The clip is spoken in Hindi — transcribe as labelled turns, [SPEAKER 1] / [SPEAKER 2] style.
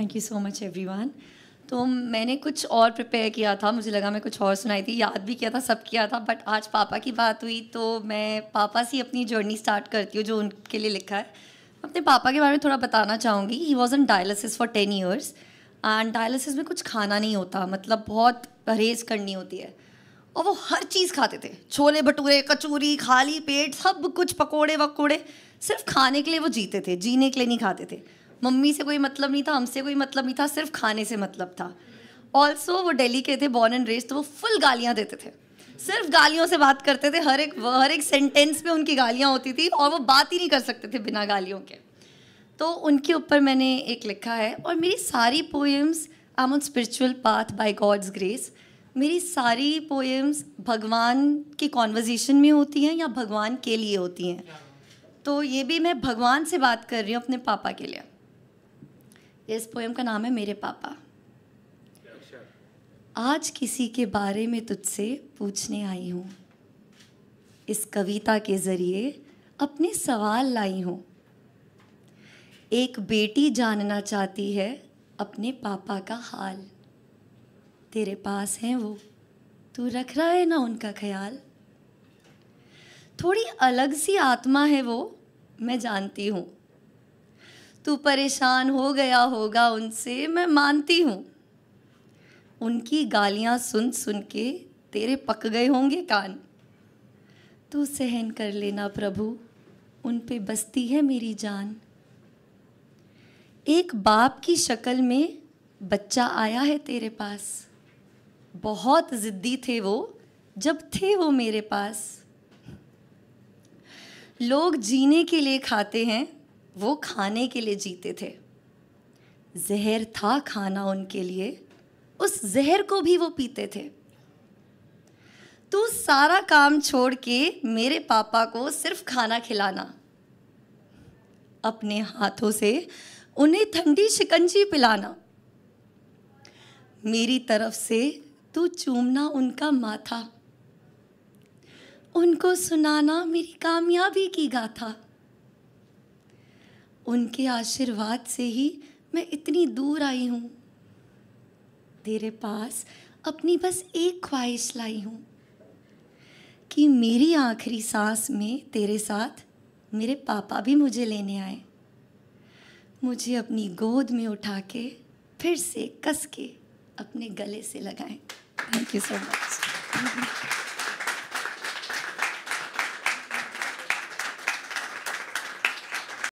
[SPEAKER 1] Thank you so much everyone तो मैंने कुछ और प्रिपेयर किया था मुझे लगा मैं कुछ और सुनाई थी याद भी किया था सब किया था बट आज पापा की बात हुई तो मैं पापा से अपनी जर्नी स्टार्ट करती हूँ जो उनके लिए लिखा है अपने पापा के बारे में थोड़ा बताना चाहूँगी he was an dialysis for ten years and dialysis में कुछ खाना नहीं होता मतलब बहुत परहेज करनी होती है और वो हर चीज़ खाते थे छोले भटूरे कचूरी खाली पेट सब कुछ पकोड़े वकोड़े सिर्फ खाने के लिए वो जीते थे जीने के लिए नहीं खाते थे मम्मी से कोई मतलब नहीं था हमसे कोई मतलब नहीं था सिर्फ खाने से मतलब था ऑल्सो वो डेली के थे बॉर्न एंड रेस तो वो फुल गालियाँ देते थे सिर्फ गालियों से बात करते थे हर एक हर एक सेंटेंस में उनकी गालियाँ होती थी और वो बात ही नहीं कर सकते थे बिना गालियों के तो उनके ऊपर मैंने एक लिखा है और मेरी सारी poems I on spiritual path by God's grace मेरी सारी पोएम्स भगवान की कॉन्वर्जेसन में होती हैं या भगवान के लिए होती हैं तो ये भी मैं भगवान से बात कर रही हूँ अपने पापा के लिए इस पोएम का नाम है मेरे पापा अच्छा। आज किसी के बारे में तुझसे पूछने आई हूँ इस कविता के ज़रिए अपने सवाल लाई हूँ एक बेटी जानना चाहती है अपने पापा का हाल तेरे पास हैं वो तू रख रहा है ना उनका ख्याल थोड़ी अलग सी आत्मा है वो मैं जानती हूँ तू परेशान हो गया होगा उनसे मैं मानती हूँ उनकी गालियाँ सुन सुन के तेरे पक गए होंगे कान तू सहन कर लेना प्रभु उन पे बसती है मेरी जान एक बाप की शक्ल में बच्चा आया है तेरे पास बहुत ज़िद्दी थे वो जब थे वो मेरे पास लोग जीने के लिए खाते हैं वो खाने के लिए जीते थे जहर था खाना उनके लिए उस जहर को भी वो पीते थे तू सारा काम छोड़ के मेरे पापा को सिर्फ खाना खिलाना अपने हाथों से उन्हें ठंडी शिकंजी पिलाना मेरी तरफ से तू चूमना उनका माथा उनको सुनाना मेरी कामयाबी की गाथा उनके आशीर्वाद से ही मैं इतनी दूर आई हूँ तेरे पास अपनी बस एक ख्वाहिश लाई हूँ कि मेरी आखिरी सांस में तेरे साथ मेरे पापा भी मुझे लेने आए मुझे अपनी गोद में उठा के फिर से कस के अपने गले से लगाएं थैंक यू सो मच